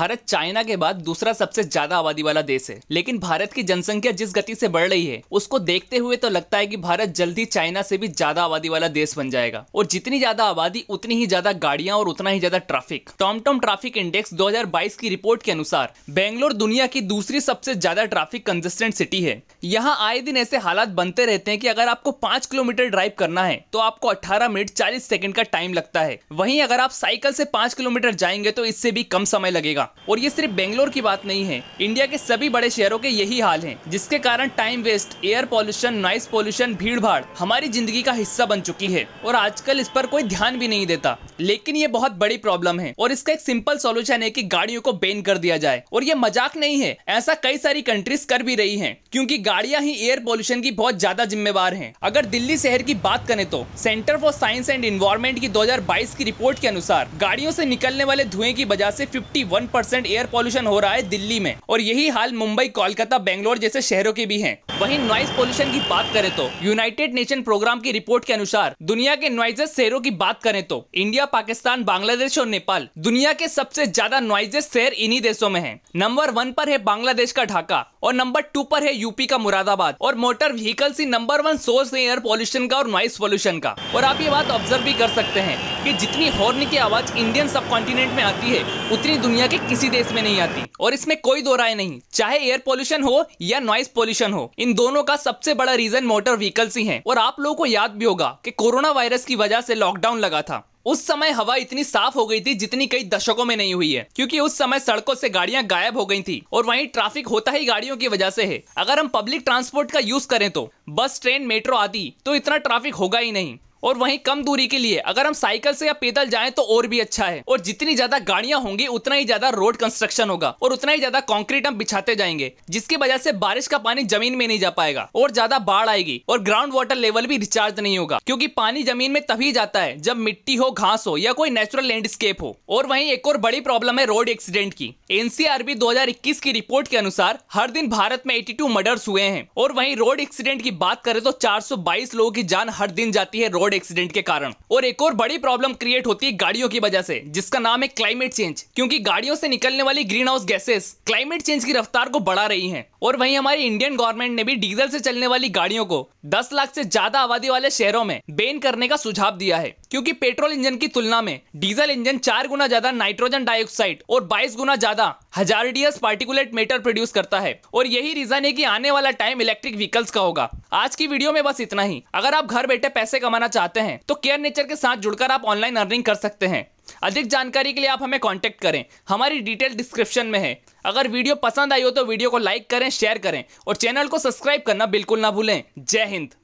Bharat China के बाद दूसरा सबसे ज्यादा आबादी वाला देश है लेकिन भारत की जनसंख्या जिस गति से बढ़ रही है उसको देखते हुए तो लगता है कि भारत जल्दी चाइना से भी ज्यादा आबादी वाला देश बन जाएगा और जितनी ज्यादा आबादी उतनी ही ज्यादा गाड़ियां और उतना ही ज्यादा ट्रैफिक टॉमटॉम ट्रैफिक इंडेक्स दो की रिपोर्ट के अनुसार बेंगलोर दुनिया की दूसरी सबसे ज्यादा ट्रैफिक कंजिस्टेंट सिटी है यहाँ आए दिन ऐसे हालात बनते रहते हैं की अगर आपको पांच किलोमीटर ड्राइव करना है तो आपको अठारह मिनट चालीस सेकंड का टाइम लगता है वहीं अगर आप साइकिल से पांच किलोमीटर जाएंगे तो इससे भी कम समय लगेगा और ये सिर्फ बेंगलोर की बात नहीं है इंडिया के सभी बड़े शहरों के यही हाल है जिसके कारण time waste air pollution noise pollution भीड़ भाड़ हमारी जिंदगी का हिस्सा बन चुकी है और आजकल इस पर कोई ध्यान भी नहीं देता लेकिन ये बहुत बड़ी प्रॉब्लम है और इसका एक सिंपल सोल्यूशन है की गाड़ियों को बैन कर दिया जाए और ये मजाक नहीं है ऐसा कई सारी कंट्रीज कर भी रही है क्यूँकी गाड़ियां ही एयर पॉल्यूशन की बहुत ज्यादा जिम्मेवार है अगर दिल्ली शहर की बात करें तो centre for science and environment की 2022 की रिपोर्ट के अनुसार गाड़ियों से निकलने वाले धुएं की वजह से परसेंट एयर पॉल्यूशन हो रहा है दिल्ली में और यही हाल मुंबई कोलकाता बेंगलोर जैसे शहरों के भी है वही नॉइस पॉल्यूशन की बात करें तो यूनाइटेड नेशन प्रोग्राम की रिपोर्ट के अनुसार दुनिया के नॉइजेस शहरों की बात करें तो इंडिया पाकिस्तान बांग्लादेश और नेपाल दुनिया के सबसे ज्यादा नॉइजेस शहर इन्हीं देशों में है नंबर वन पर है बांग्लादेश का ढाका और नंबर टू पर है यूपी का मुरादाबाद और मोटर व्हीकल्स ही नंबर वन सोर्स है एयर पॉल्यूशन का और नॉइस पॉल्यूशन का और आप ये बात ऑब्जर्व भी कर सकते हैं कि जितनी हॉर्न की आवाज इंडियन सब कॉन्टिनेंट में आती है उतनी दुनिया के किसी देश में नहीं आती और इसमें कोई दो राय नहीं चाहे एयर पोल्यूशन हो या नॉइस पोल्यूशन हो इन दोनों का सबसे बड़ा रीजन मोटर व्हीकल्स ही है और आप लोगों को याद भी होगा की कोरोना वायरस की वजह से लॉकडाउन लगा था उस समय हवा इतनी साफ हो गई थी जितनी कई दशकों में नहीं हुई है क्योंकि उस समय सड़कों से गाड़ियां गायब हो गई थी और वहीं ट्रैफिक होता ही गाड़ियों की वजह से है अगर हम पब्लिक ट्रांसपोर्ट का यूज करें तो बस ट्रेन मेट्रो आदि तो इतना ट्रैफिक होगा ही नहीं और वहीं कम दूरी के लिए अगर हम साइकिल से या पैदल जाएं तो और भी अच्छा है और जितनी ज्यादा गाड़ियां होंगी उतना ही ज्यादा रोड कंस्ट्रक्शन होगा और उतना ही ज्यादा कॉन्क्रीट हम बिछाते जाएंगे जिसकी वजह से बारिश का पानी जमीन में नहीं जा पाएगा और ज्यादा बाढ़ आएगी और ग्राउंड वाटर लेवल भी रिचार्ज नहीं होगा क्योंकि पानी जमीन में तभी जाता है जब मिट्टी हो घास हो या कोई नेचुरल लैंडस्केप हो और वही एक और बड़ी प्रॉब्लम है रोड एक्सीडेंट की एनसीआरबी दो की रिपोर्ट के अनुसार हर दिन भारत में एटी मर्डर्स हुए हैं और वही रोड एक्सीडेंट की बात करें तो चार लोगों की जान हर दिन जाती है रोड रोड एक्सीडेंट के कारण और एक और बड़ी प्रॉब्लम क्रिएट होती है गाड़ियों की वजह से जिसका नाम है क्लाइमेट चेंज क्योंकि गाड़ियों से निकलने वाली greenhouse gases climate change की रफ्तार को बढ़ा रही है और वहीं हमारी इंडियन गवर्नमेंट ने भी डीजल से चलने वाली गाड़ियों को 10 लाख से ज्यादा आबादी वाले शहरों में बैन करने का सुझाव दिया है क्योंकि पेट्रोल इंजन की तुलना में डीजल इंजन चार गुना ज्यादा नाइट्रोजन डाइऑक्साइड और 22 गुना ज्यादा हजारडियस पार्टिकुलेट मेटर प्रोड्यूस करता है और यही रीजन है की आने वाला टाइम इलेक्ट्रिक व्हीकल्स का होगा आज की वीडियो में बस इतना ही अगर आप घर बैठे पैसे कमाना चाहते हैं तो केयर नेचर के साथ जुड़कर आप ऑनलाइन अर्निंग कर सकते हैं अधिक जानकारी के लिए आप हमें कॉन्टैक्ट करें हमारी डिटेल डिस्क्रिप्शन में है अगर वीडियो पसंद आई हो तो वीडियो को लाइक करें शेयर करें और चैनल को सब्सक्राइब करना बिल्कुल ना भूलें जय हिंद